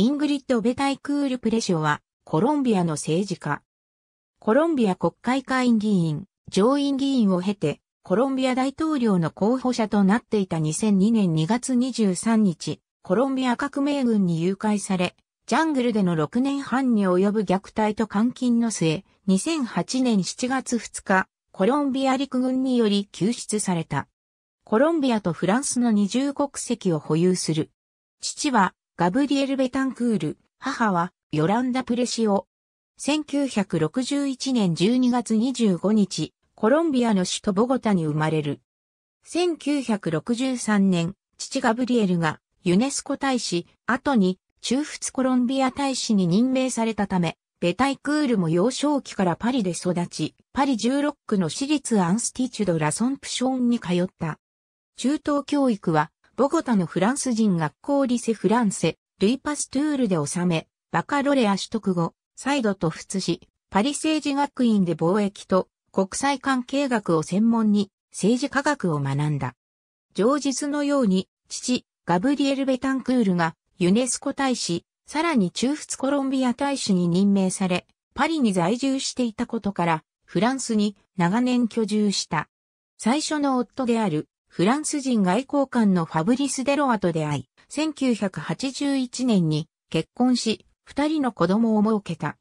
イングリッド・ベタイクール・プレショは、コロンビアの政治家。コロンビア国会会員議員、上院議員を経て、コロンビア大統領の候補者となっていた2002年2月23日、コロンビア革命軍に誘拐され、ジャングルでの6年半に及ぶ虐待と監禁の末、2008年7月2日、コロンビア陸軍により救出された。コロンビアとフランスの二重国籍を保有する。父はガブリエル・ベタンクール、母は、ヨランダ・プレシオ。1961年12月25日、コロンビアの首都ボゴタに生まれる。1963年、父ガブリエルがユネスコ大使、後に中仏コロンビア大使に任命されたため、ベタイクールも幼少期からパリで育ち、パリ16区の私立アンスティチュド・ラ・ソンプションに通った。中等教育はボゴタのフランス人学校リセフランセ、ルイパストゥールで収め、バカロレア取得後、再度と仏し、パリ政治学院で貿易と国際関係学を専門に政治科学を学んだ。上述のように、父、ガブリエル・ベタンクールがユネスコ大使、さらに中仏コロンビア大使に任命され、パリに在住していたことから、フランスに長年居住した。最初の夫であるフランス人外交官のファブリス・デロワと出会い、1981年に結婚し、二人の子供を設けた。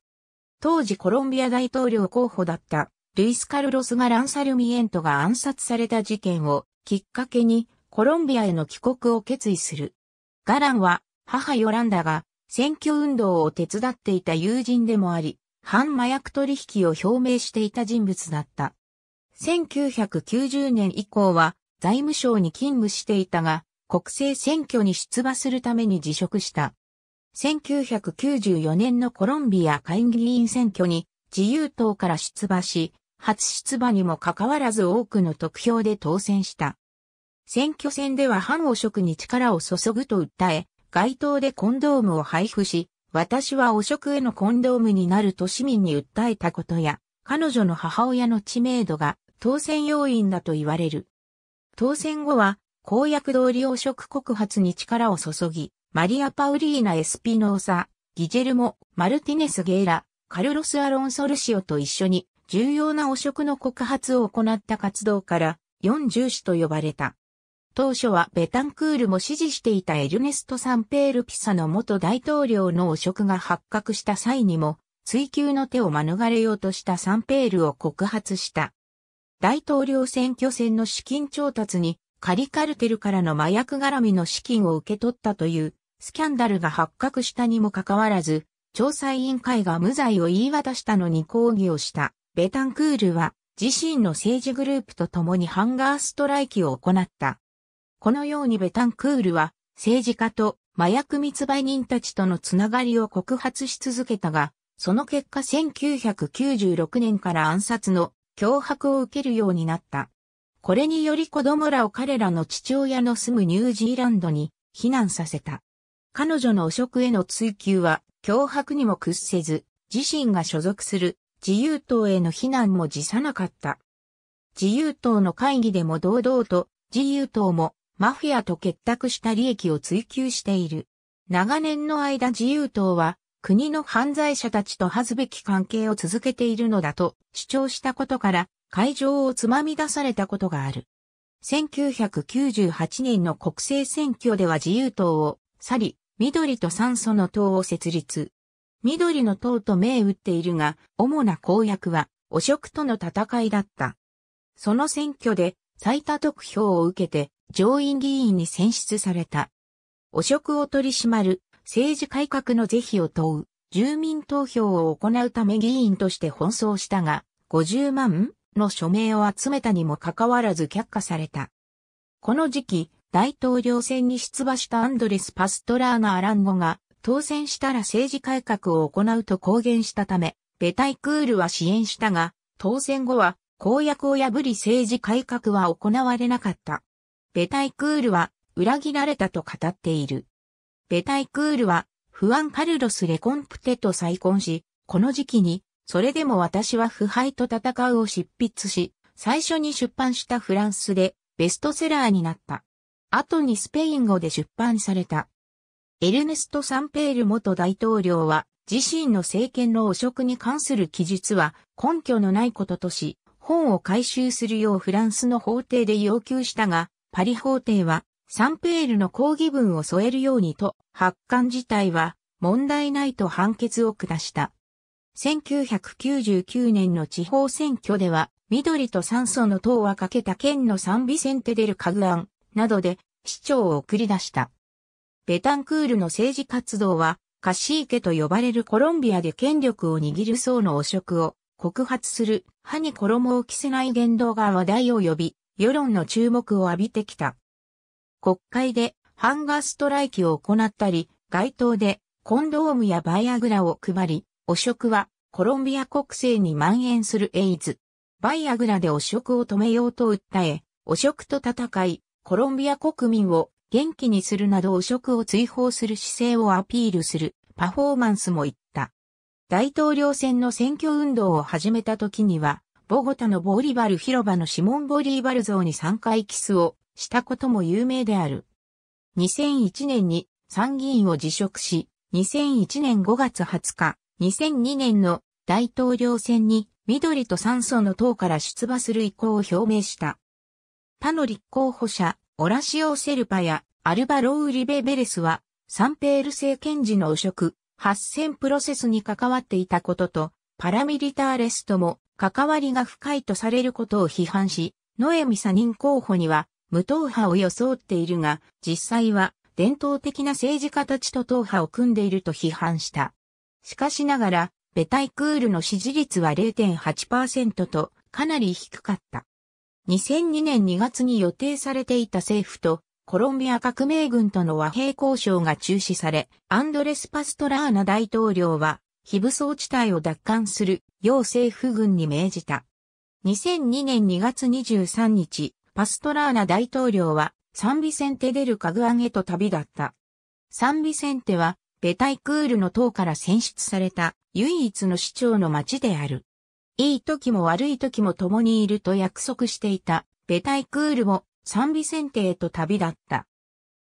当時コロンビア大統領候補だったルイス・カルロス・がランサルミエントが暗殺された事件をきっかけにコロンビアへの帰国を決意する。ガランは母ヨランダが選挙運動を手伝っていた友人でもあり、反麻薬取引を表明していた人物だった。1990年以降は財務省に勤務していたが、国政選挙に出馬するために辞職した。1994年のコロンビア会議員選挙に自由党から出馬し、初出馬にもかかわらず多くの得票で当選した。選挙戦では反汚職に力を注ぐと訴え、街頭でコンドームを配布し、私は汚職へのコンドームになると市民に訴えたことや、彼女の母親の知名度が当選要因だと言われる。当選後は公約通り汚職告発に力を注ぎ、マリア・パウリーナ・エスピノーサ、ギジェルモ、マルティネス・ゲイラ、カルロス・アロンソルシオと一緒に重要な汚職の告発を行った活動から四重視と呼ばれた。当初はベタンクールも支持していたエルネスト・サンペール・ピサの元大統領の汚職が発覚した際にも追及の手を免れようとしたサンペールを告発した。大統領選挙戦の資金調達にカリカルテルからの麻薬絡みの資金を受け取ったというスキャンダルが発覚したにもかかわらず、調査委員会が無罪を言い渡したのに抗議をしたベタンクールは自身の政治グループと共にハンガーストライキを行った。このようにベタンクールは政治家と麻薬密売人たちとのつながりを告発し続けたが、その結果1996年から暗殺の脅迫を受けるようになった。これにより子供らを彼らの父親の住むニュージーランドに避難させた。彼女の汚職への追求は脅迫にも屈せず、自身が所属する自由党への非難も辞さなかった。自由党の会議でも堂々と自由党もマフィアと結託した利益を追求している。長年の間自由党は国の犯罪者たちと恥ずべき関係を続けているのだと主張したことから会場をつまみ出されたことがある。1998年の国政選挙では自由党を去り、緑と酸素の党を設立。緑の党と銘打っているが、主な公約は汚職との戦いだった。その選挙で最多得票を受けて上院議員に選出された。汚職を取り締まる政治改革の是非を問う住民投票を行うため議員として奔走したが、50万の署名を集めたにもかかわらず却下された。この時期、大統領選に出馬したアンドレス・パストラーナ・アランゴが、当選したら政治改革を行うと公言したため、ベタイクールは支援したが、当選後は公約を破り政治改革は行われなかった。ベタイクールは裏切られたと語っている。ベタイクールは、フアン・カルロス・レコンプテと再婚し、この時期に、それでも私は腐敗と戦うを執筆し、最初に出版したフランスでベストセラーになった。後にスペイン語で出版された。エルネスト・サンペール元大統領は、自身の政権の汚職に関する記述は根拠のないこととし、本を回収するようフランスの法廷で要求したが、パリ法廷はサンペールの抗議文を添えるようにと、発刊自体は問題ないと判決を下した。1999年の地方選挙では、緑と酸素の党はかけた県のサンビセンテデルカグアンなどで市長を送り出した。ベタンクールの政治活動は、カシーケと呼ばれるコロンビアで権力を握る層の汚職を告発する歯に衣を着せない言動が話題を呼び、世論の注目を浴びてきた。国会でハンガーストライキを行ったり、街頭でコンドームやバイアグラを配り、汚職はコロンビア国政に蔓延するエイズ。バイアグラで汚職を止めようと訴え、汚職と戦い、コロンビア国民を元気にするなど汚職を追放する姿勢をアピールするパフォーマンスも言った。大統領選の選挙運動を始めた時には、ボゴタのボーリバル広場のシモン・ボリーバル像に3回キスをしたことも有名である。2001年に参議院を辞職し、2001年5月20日、2002年の大統領選に緑と酸素の党から出馬する意向を表明した。他の立候補者、オラシオ・セルパやアルバロ・ウリベ・ベレスは、サンペール政権時の汚職、発戦プロセスに関わっていたことと、パラミリターレスとも関わりが深いとされることを批判し、ノエミサ人候補には無党派を装っているが、実際は伝統的な政治家たちと党派を組んでいると批判した。しかしながら、ベタイクールの支持率は0.8%とかなり低かった。2002年2月に予定されていた政府とコロンビア革命軍との和平交渉が中止され、アンドレス・パストラーナ大統領は、非武装地帯を奪還する、要政府軍に命じた。2002年2月23日、パストラーナ大統領はサンビセンテデルカグアンへと旅立った。サンビセンテはベタイクールの塔から選出された唯一の市長の町である。いい時も悪い時も共にいると約束していたベタイクールもサンビセンテへと旅立った。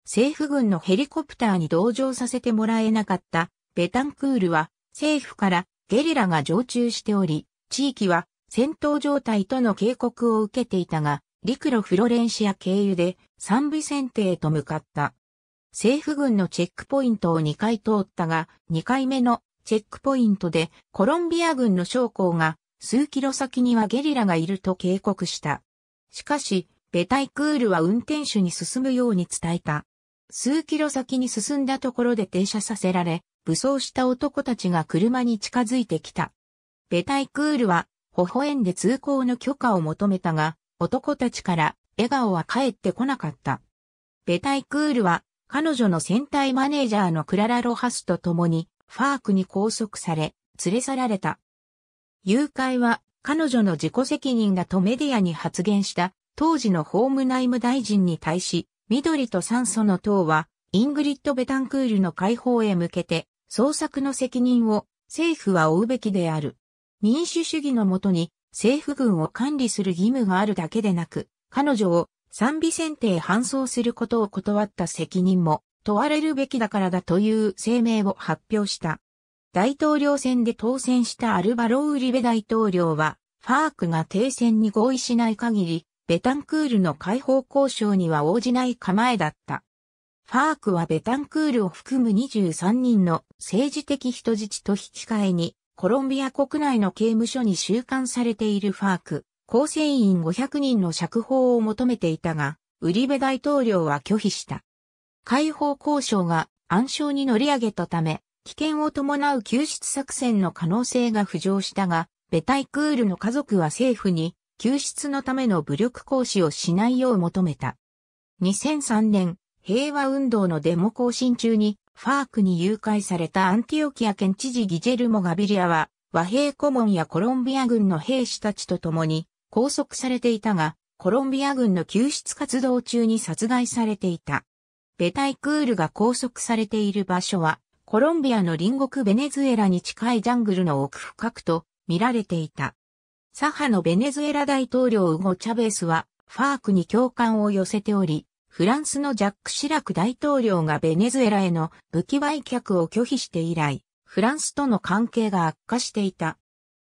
政府軍のヘリコプターに同乗させてもらえなかったベタンクールは政府からゲリラが常駐しており、地域は戦闘状態との警告を受けていたが、陸路フロレンシア経由でサンビセンテへと向かった。政府軍のチェックポイントを2回通ったが、2回目のチェックポイントでコロンビア軍の将校が数キロ先にはゲリラがいると警告した。しかし、ベタイクールは運転手に進むように伝えた。数キロ先に進んだところで停車させられ、武装した男たちが車に近づいてきた。ベタイクールは微笑んで通行の許可を求めたが、男たちから笑顔は返ってこなかった。ベタイクールは彼女の戦隊マネージャーのクララ・ロハスと共にファークに拘束され、連れ去られた。誘拐は彼女の自己責任だとメディアに発言した当時の法務内務大臣に対し、緑と酸素の党はイングリッド・ベタンクールの解放へ向けて捜索の責任を政府は負うべきである。民主主義のもとに政府軍を管理する義務があるだけでなく、彼女を賛美選定搬送することを断った責任も問われるべきだからだという声明を発表した。大統領選で当選したアルバロウリベ大統領は、ファークが停戦に合意しない限り、ベタンクールの解放交渉には応じない構えだった。ファークはベタンクールを含む23人の政治的人質と引き換えに、コロンビア国内の刑務所に収監されているファーク、構成員500人の釈放を求めていたが、ウリベ大統領は拒否した。解放交渉が暗礁に乗り上げたため、危険を伴う救出作戦の可能性が浮上したが、ベタイクールの家族は政府に救出のための武力行使をしないよう求めた。2003年、平和運動のデモ行進中にファークに誘拐されたアンティオキア県知事ギジェルモ・ガビリアは、和平顧問やコロンビア軍の兵士たちと共に拘束されていたが、コロンビア軍の救出活動中に殺害されていた。ベタイクールが拘束されている場所は、コロンビアの隣国ベネズエラに近いジャングルの奥深くと見られていた。左派のベネズエラ大統領ウゴ・チャベスは、ファークに共感を寄せており、フランスのジャック・シラク大統領がベネズエラへの武器売却を拒否して以来、フランスとの関係が悪化していた。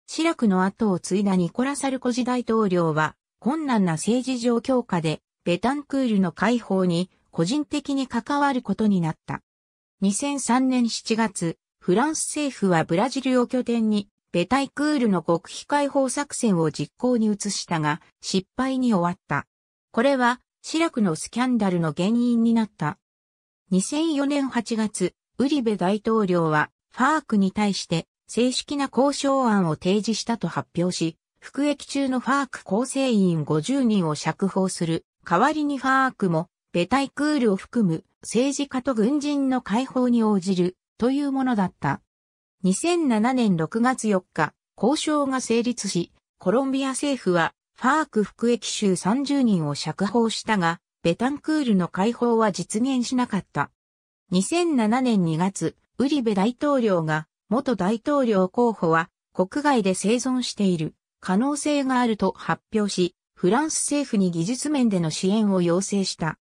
シラクの後を継いだニコラ・サルコジ大統領は、困難な政治状況下で、ベタンクールの解放に個人的に関わることになった。2003年7月、フランス政府はブラジルを拠点に、ベタイクールの極秘解放作戦を実行に移したが、失敗に終わった。これは、シラクのスキャンダルの原因になった。2004年8月、ウリベ大統領は、ファークに対して正式な交渉案を提示したと発表し、服役中のファーク構成員50人を釈放する。代わりにファークも、ベタイクールを含む政治家と軍人の解放に応じるというものだった。2007年6月4日、交渉が成立し、コロンビア政府はファーク服役囚30人を釈放したが、ベタンクールの解放は実現しなかった。2007年2月、ウリベ大統領が元大統領候補は国外で生存している可能性があると発表し、フランス政府に技術面での支援を要請した。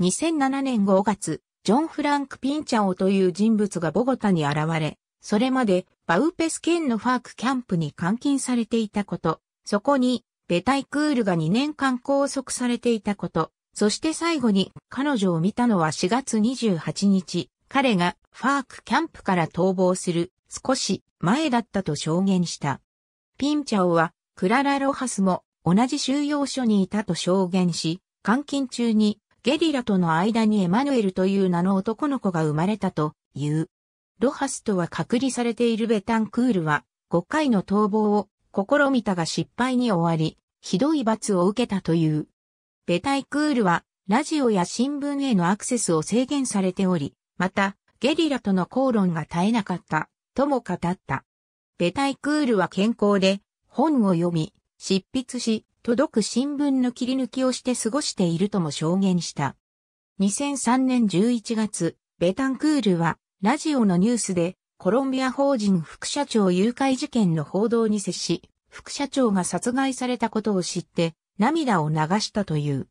2007年5月、ジョン・フランク・ピンチャオという人物がボゴタに現れ、それまでバウペス県のファークキャンプに監禁されていたこと、そこにベタイクールが2年間拘束されていたこと、そして最後に彼女を見たのは4月28日、彼がファークキャンプから逃亡する少し前だったと証言した。ピンチャオはクララ・ロハスも同じ収容所にいたと証言し、監禁中にゲリラとの間にエマヌエルという名の男の子が生まれたという。ロハスとは隔離されているベタンクールは5回の逃亡を試みたが失敗に終わり、ひどい罰を受けたという。ベタイクールは、ラジオや新聞へのアクセスを制限されており、また、ゲリラとの口論が絶えなかった、とも語った。ベタイクールは健康で、本を読み、執筆し、届く新聞の切り抜きをして過ごしているとも証言した。2003年11月、ベタンクールは、ラジオのニュースで、コロンビア法人副社長誘拐事件の報道に接し、副社長が殺害されたことを知って涙を流したという。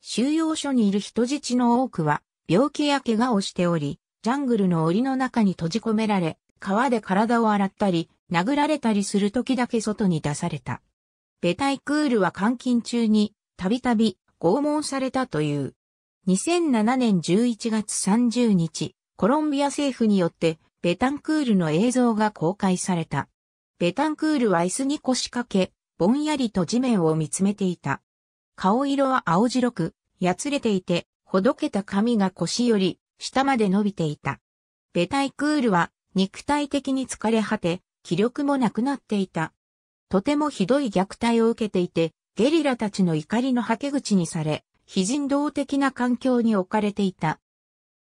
収容所にいる人質の多くは病気や怪我をしており、ジャングルの檻の中に閉じ込められ、川で体を洗ったり、殴られたりする時だけ外に出された。ベタイクールは監禁中に、たびたび拷問されたという。2007年11月30日、コロンビア政府によってベタンクールの映像が公開された。ベタンクールは椅子に腰掛け、ぼんやりと地面を見つめていた。顔色は青白く、やつれていて、ほどけた髪が腰より下まで伸びていた。ベタイクールは肉体的に疲れ果て、気力もなくなっていた。とてもひどい虐待を受けていて、ゲリラたちの怒りの吐け口にされ、非人道的な環境に置かれていた。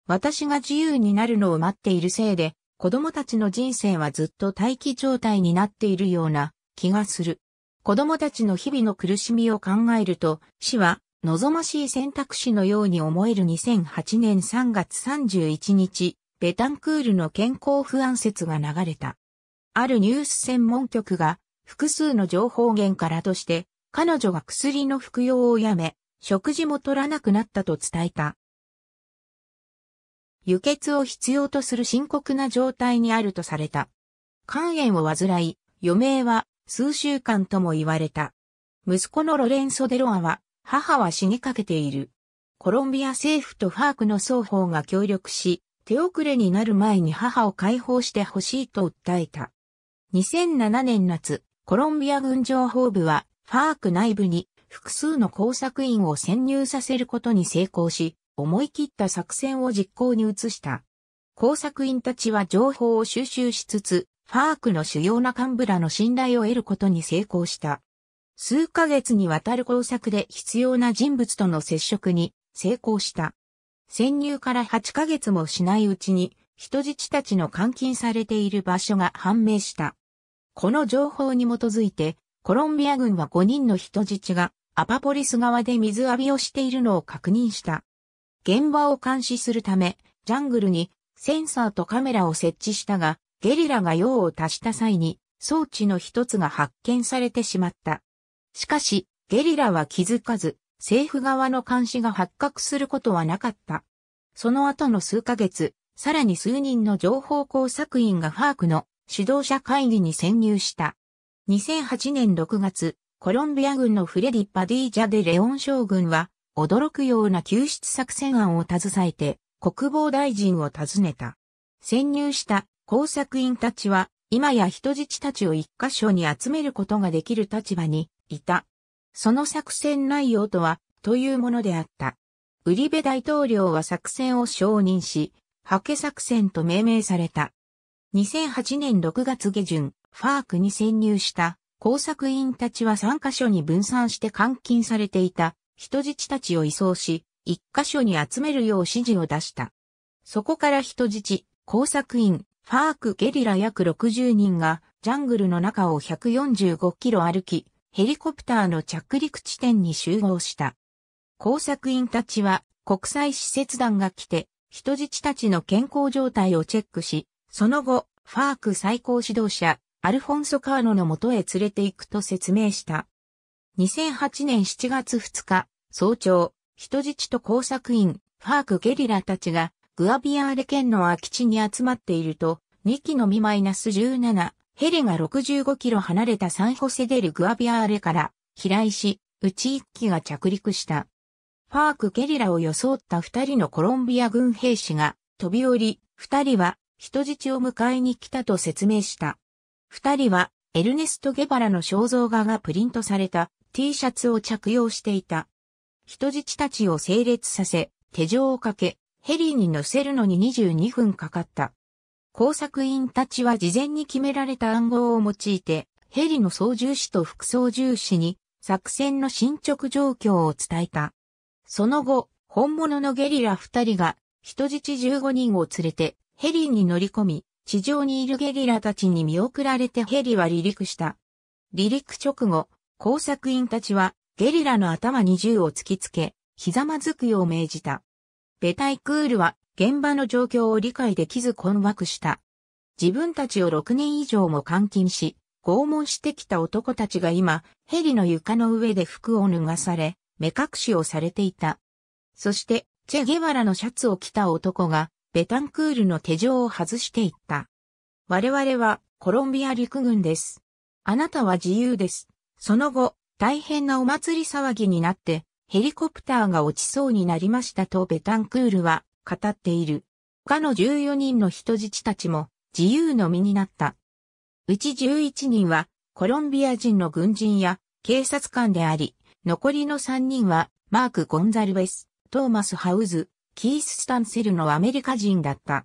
私が自由になるのを待っているせいで、子供たちの人生はずっと待機状態になっているような気がする。子供たちの日々の苦しみを考えると、死は望ましい選択肢のように思える2008年3月31日、ベタンクールの健康不安説が流れた。あるニュース専門局が複数の情報源からとして、彼女が薬の服用をやめ、食事も取らなくなったと伝えた。輸血を必要とする深刻な状態にあるとされた。肝炎を患い、余命は数週間とも言われた。息子のロレンソ・デロアは、母は死にかけている。コロンビア政府とファークの双方が協力し、手遅れになる前に母を解放してほしいと訴えた。2007年夏、コロンビア軍情報部は、ファーク内部に複数の工作員を潜入させることに成功し、思い切った作戦を実行に移した。工作員たちは情報を収集しつつ、ファークの主要な幹部らの信頼を得ることに成功した。数ヶ月にわたる工作で必要な人物との接触に成功した。潜入から8ヶ月もしないうちに人質たちの監禁されている場所が判明した。この情報に基づいてコロンビア軍は5人の人質がアパポリス側で水浴びをしているのを確認した。現場を監視するため、ジャングルにセンサーとカメラを設置したが、ゲリラが用を足した際に装置の一つが発見されてしまった。しかし、ゲリラは気づかず、政府側の監視が発覚することはなかった。その後の数ヶ月、さらに数人の情報工作員がファークの指導者会議に潜入した。2008年6月、コロンビア軍のフレディ・パディージャでレオン将軍は驚くような救出作戦案を携えて、国防大臣を訪ねた。潜入した工作員たちは、今や人質たちを一箇所に集めることができる立場にいた。その作戦内容とは、というものであった。ウリベ大統領は作戦を承認し、ハケ作戦と命名された。2008年6月下旬、ファークに潜入した工作員たちは3カ所に分散して監禁されていた人質たちを移送し、一箇所に集めるよう指示を出した。そこから人質、工作員、ファークゲリラ約60人が、ジャングルの中を145キロ歩き、ヘリコプターの着陸地点に集合した。工作員たちは、国際施設団が来て、人質たちの健康状態をチェックし、その後、ファーク最高指導者、アルフォンソ・カーノのもとへ連れて行くと説明した。2008年7月2日、早朝、人質と工作員、ファークゲリラたちが、グアビアーレ県の空き地に集まっていると、2機のミマイナス17、ヘリが65キロ離れたサンホセデルグアビアーレから飛来し、うち1機が着陸した。ファークゲリラを装った2人のコロンビア軍兵士が飛び降り、2人は人質を迎えに来たと説明した。2人はエルネスト・ゲバラの肖像画がプリントされた T シャツを着用していた。人質たちを整列させ、手錠をかけ、ヘリに乗せるのに22分かかった。工作員たちは事前に決められた暗号を用いて、ヘリの操縦士と副操縦士に作戦の進捗状況を伝えた。その後、本物のゲリラ2人が人質15人を連れてヘリに乗り込み、地上にいるゲリラたちに見送られてヘリは離陸した。離陸直後、工作員たちはゲリラの頭に銃を突きつけ、ひざまずくよう命じた。ベタイクールは現場の状況を理解できず困惑した。自分たちを6年以上も監禁し、拷問してきた男たちが今、ヘリの床の上で服を脱がされ、目隠しをされていた。そして、チェ・ゲワラのシャツを着た男が、ベタンクールの手錠を外していった。我々はコロンビア陸軍です。あなたは自由です。その後、大変なお祭り騒ぎになって、ヘリコプターが落ちそうになりましたとベタンクールは語っている。他の14人の人質たちも自由の身になった。うち11人はコロンビア人の軍人や警察官であり、残りの3人はマーク・ゴンザルベス、トーマス・ハウズ、キース・スタンセルのアメリカ人だった。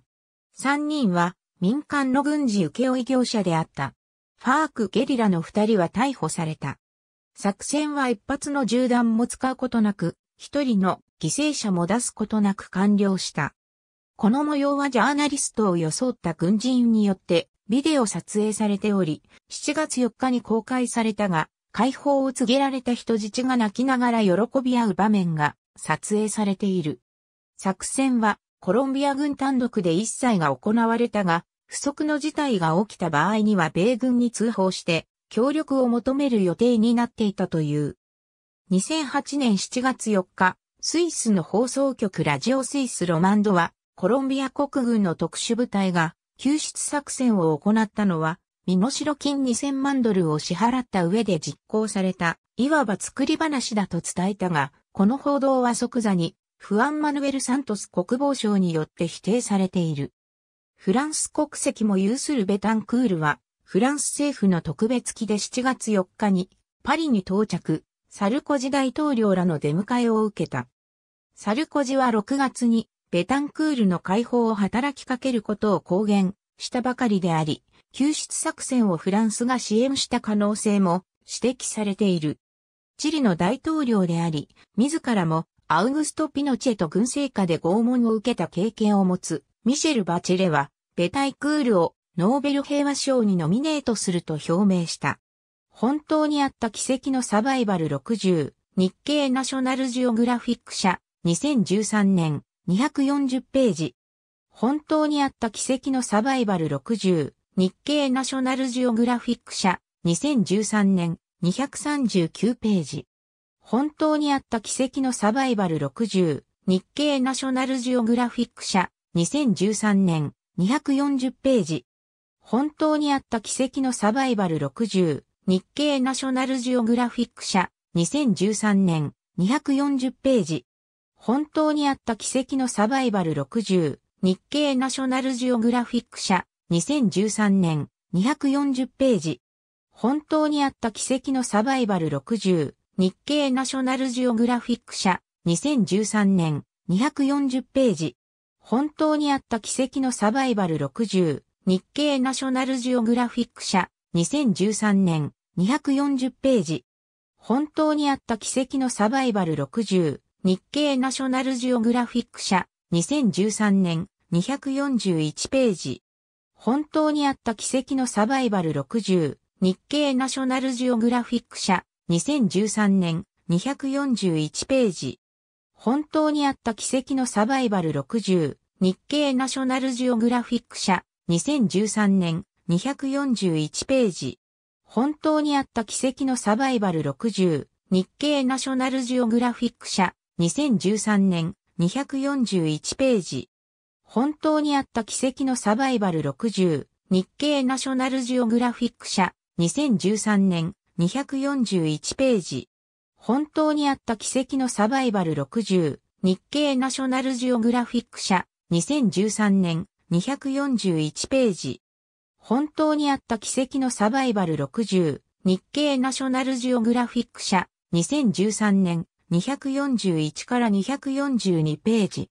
3人は民間の軍事請負業者であった。ファークゲリラの二人は逮捕された。作戦は一発の銃弾も使うことなく、一人の犠牲者も出すことなく完了した。この模様はジャーナリストを装った軍人によってビデオ撮影されており、7月4日に公開されたが、解放を告げられた人質が泣きながら喜び合う場面が撮影されている。作戦はコロンビア軍単独で一切が行われたが、不測の事態が起きた場合には米軍に通報して協力を求める予定になっていたという。2008年7月4日、スイスの放送局ラジオスイスロマンドは、コロンビア国軍の特殊部隊が救出作戦を行ったのは、身代金2000万ドルを支払った上で実行された、いわば作り話だと伝えたが、この報道は即座に、フアン・マヌエル・サントス国防省によって否定されている。フランス国籍も有するベタンクールは、フランス政府の特別機で7月4日に、パリに到着、サルコジ大統領らの出迎えを受けた。サルコジは6月に、ベタンクールの解放を働きかけることを公言したばかりであり、救出作戦をフランスが支援した可能性も指摘されている。チリの大統領であり、自らもアウグスト・ピノチェと軍政下で拷問を受けた経験を持つミシェル・バチェレは、ベタイクールをノーベル平和賞にノミネートすると表明した。本当にあった奇跡のサバイバル60、日経ナショナルジオグラフィック社、2013年、240ページ。本当にあった奇跡のサバイバル60、日経ナショナルジオグラフィック社、2013年、239ページ。本当にあった奇跡のサバイバル60、日経ナショナルジオグラフィック社、2013年、240ページ。本当にあった奇跡のサバイバル60、日経ナショナルジオグラフィック社、2013年、240ページ。本当にあった奇跡のサバイバル60、日経ナショナルジオグラフィック社、2013年、240ページ。本当にあった奇跡のサバイバル60、日経ナショナルジオグラフィック社、2013年、240ページ。本当にあった奇跡のサバイバル60、日経ナショナルジオグラフィック社、2013年、240ページ。本当にあった奇跡のサバイバル60、日経ナショナルジオグラフィック社、2013年、241ページ。本当にあった奇跡のサバイバル60、日経ナショナルジオグラフィック社、2013年、241ページ。本当にあった奇跡のサバイバル60、日経ナショナルジオグラフィック社、2013年、241ページ。本当にあった奇跡のサバイバル60、日経ナショナルジオグラフィック社、2013年、241ページ。本当にあった奇跡のサバイバル60、日経ナショナルジオグラフィック社、2013年、241ページ。本当にあった奇跡のサバイバル60、日経ナショナルジオグラフィック社、2013年、241ページ。本当にあった奇跡のサバイバル60、日経ナショナルジオグラフィック社、2013年、241から242ページ。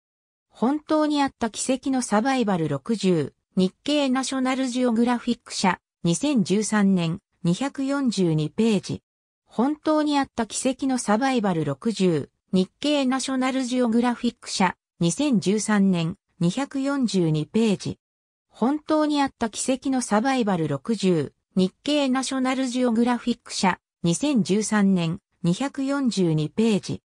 本当にあった奇跡のサバイバル60、日経ナショナルジオグラフィック社、2013年、242ページ。本当にあった奇跡のサバイバル60、日経ナショナルジオグラフィック社、2013年、242ページ。本当にあった奇跡のサバイバル60、日経ナショナルジオグラフィック社、2013年、242ページ。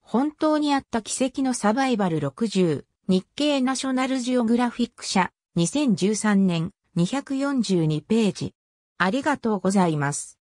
本当にあった奇跡のサバイバル60、日経ナショナルジオグラフィック社、2013年、242ページ。ありがとうございます。